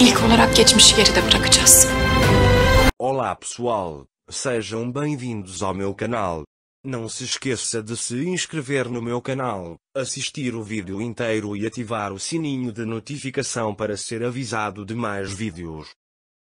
İlk olarak geçmişi geride bırakacağız. Olá pessoal, sejam bem-vindos ao meu canal. Não se esqueça de se inscrever no meu canal, assistir o vídeo inteiro e ativar o sininho de notificação para ser avisado de mais vídeos.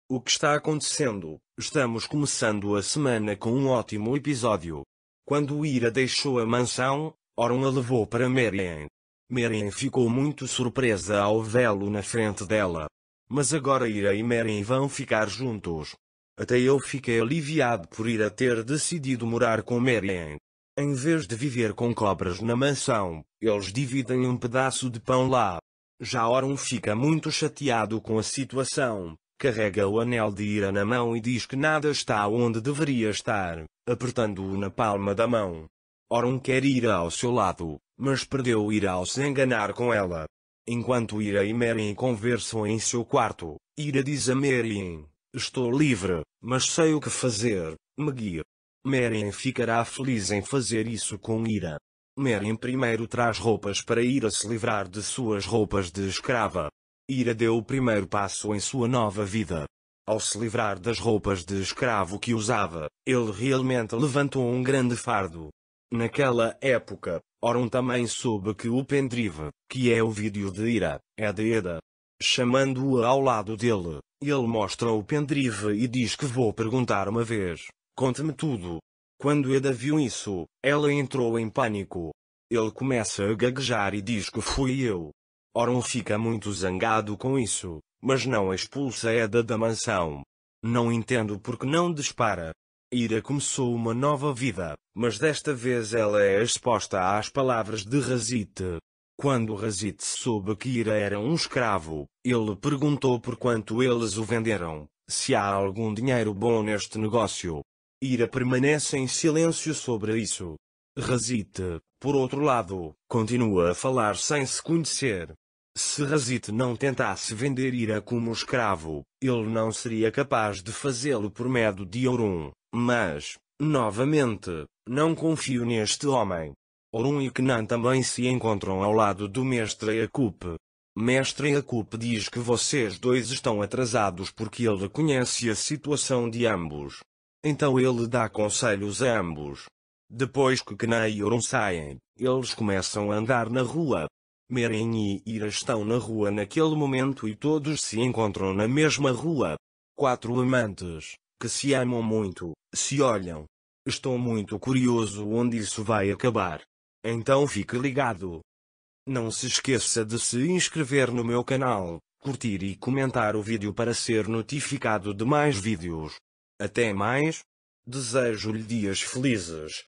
O que está acontecendo? Estamos começando a semana com um ótimo episódio. Quando Ira deixou a mansão, Oron a levou para Marian. Marian ficou muito surpresa ao vê-lo na frente dela mas agora Ira e Meryn vão ficar juntos. Até eu fiquei aliviado por Ira ter decidido morar com Meryn. Em vez de viver com cobras na mansão, eles dividem um pedaço de pão lá. Já Orum fica muito chateado com a situação, carrega o anel de Ira na mão e diz que nada está onde deveria estar, apertando-o na palma da mão. Orum quer ir ao seu lado, mas perdeu Ira ao se enganar com ela. Enquanto Ira e Meryn conversam em seu quarto, Ira diz a Meryn, estou livre, mas sei o que fazer, me guia. Meryn ficará feliz em fazer isso com Ira. Meryn primeiro traz roupas para Ira se livrar de suas roupas de escrava. Ira deu o primeiro passo em sua nova vida. Ao se livrar das roupas de escravo que usava, ele realmente levantou um grande fardo. Naquela época, Oron também soube que o pendrive, que é o vídeo de Ira, é de Eda. Chamando-o ao lado dele, ele mostra o pendrive e diz que vou perguntar uma vez, conte-me tudo. Quando Eda viu isso, ela entrou em pânico. Ele começa a gaguejar e diz que fui eu. Oron fica muito zangado com isso, mas não expulsa Eda da mansão. Não entendo porque não dispara, Ira começou uma nova vida, mas desta vez ela é exposta às palavras de Razit. Quando Razit soube que Ira era um escravo, ele perguntou por quanto eles o venderam, se há algum dinheiro bom neste negócio. Ira permanece em silêncio sobre isso. Razit, por outro lado, continua a falar sem se conhecer. Se Razit não tentasse vender Ira como escravo, ele não seria capaz de fazê-lo por medo de Aurum. Mas, novamente, não confio neste homem. Orun e Kenan também se encontram ao lado do mestre Yakup. Mestre Yakup diz que vocês dois estão atrasados porque ele conhece a situação de ambos. Então ele dá conselhos a ambos. Depois que Kenan e Orun saem, eles começam a andar na rua. Meren e Ira estão na rua naquele momento e todos se encontram na mesma rua. Quatro amantes, que se amam muito, se olham. Estou muito curioso onde isso vai acabar. Então fique ligado. Não se esqueça de se inscrever no meu canal, curtir e comentar o vídeo para ser notificado de mais vídeos. Até mais. Desejo-lhe dias felizes.